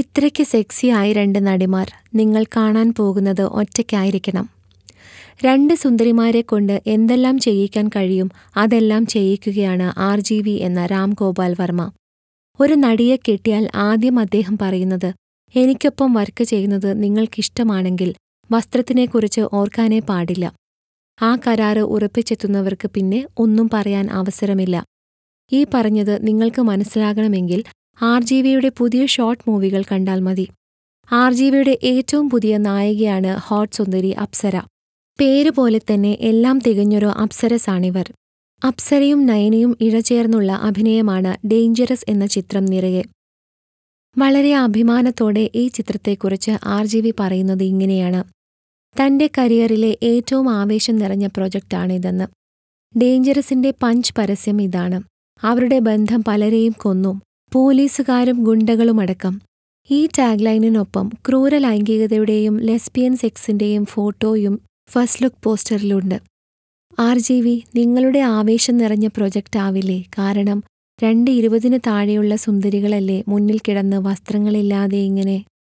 ഇത്രയ്ക്ക് ആയി രണ്ട് നടിമാർ നിങ്ങൾ കാണാൻ പോകുന്നത് ഒറ്റയ്ക്കായിരിക്കണം രണ്ട് സുന്ദരിമാരെ കൊണ്ട് എന്തെല്ലാം ചെയ്യിക്കാൻ കഴിയും അതെല്ലാം ചെയ്യിക്കുകയാണ് ആർ ജി വി എന്ന രാം ഗോപാൽ വർമ്മ ഒരു നടിയെ കിട്ടിയാൽ ആദ്യം അദ്ദേഹം പറയുന്നത് എനിക്കൊപ്പം വർക്ക് ചെയ്യുന്നത് നിങ്ങൾക്കിഷ്ടമാണെങ്കിൽ വസ്ത്രത്തിനെക്കുറിച്ച് ഓർക്കാനേ പാടില്ല ആ കരാറ് ഉറപ്പിച്ചെത്തുന്നവർക്ക് പിന്നെ ഒന്നും പറയാൻ അവസരമില്ല ഈ പറഞ്ഞത് നിങ്ങൾക്ക് മനസ്സിലാകണമെങ്കിൽ ആർ ജി വിയുടെ പുതിയ ഷോർട്ട് മൂവികൾ കണ്ടാൽ മതി ആർ ജി വിയുടെ ഏറ്റവും പുതിയ നായികയാണ് ഹോട്ട് സുന്ദരി അപ്സര പേര് പോലെ തന്നെ എല്ലാം തികഞ്ഞൊരു അപ്സരസാണിവർ അപ്സരയും നയനയും ഇഴചേർന്നുള്ള അഭിനയമാണ് ഡേഞ്ചറസ് എന്ന ചിത്രം നിറയെ വളരെ അഭിമാനത്തോടെ ഈ ചിത്രത്തെക്കുറിച്ച് ആർ ജി വി പറയുന്നത് ഇങ്ങനെയാണ് തന്റെ കരിയറിലെ ഏറ്റവും ആവേശം നിറഞ്ഞ പ്രൊജക്റ്റാണിതെന്ന് ഡേഞ്ചറസിന്റെ പഞ്ച് പരസ്യം ഇതാണ് അവരുടെ ബന്ധം പലരെയും കൊന്നു പോലീസുകാരും ഗുണ്ടകളുമടക്കം ഈ ടാഗ്ലൈനിനൊപ്പം ക്രൂര ലൈംഗികതയുടെയും ലെസ്ബിയൻ സെക്സിന്റെയും ഫോട്ടോയും ഫസ്റ്റ് ലുക്ക് പോസ്റ്ററിലുണ്ട് ആർ ജി വി നിങ്ങളുടെ ആവേശം നിറഞ്ഞ പ്രൊജക്റ്റ് ആവില്ലേ കാരണം രണ്ട് ഇരുപതിന് താഴെയുള്ള സുന്ദരികളല്ലേ മുന്നിൽ കിടന്ന് വസ്ത്രങ്ങളില്ലാതെ ഇങ്ങനെ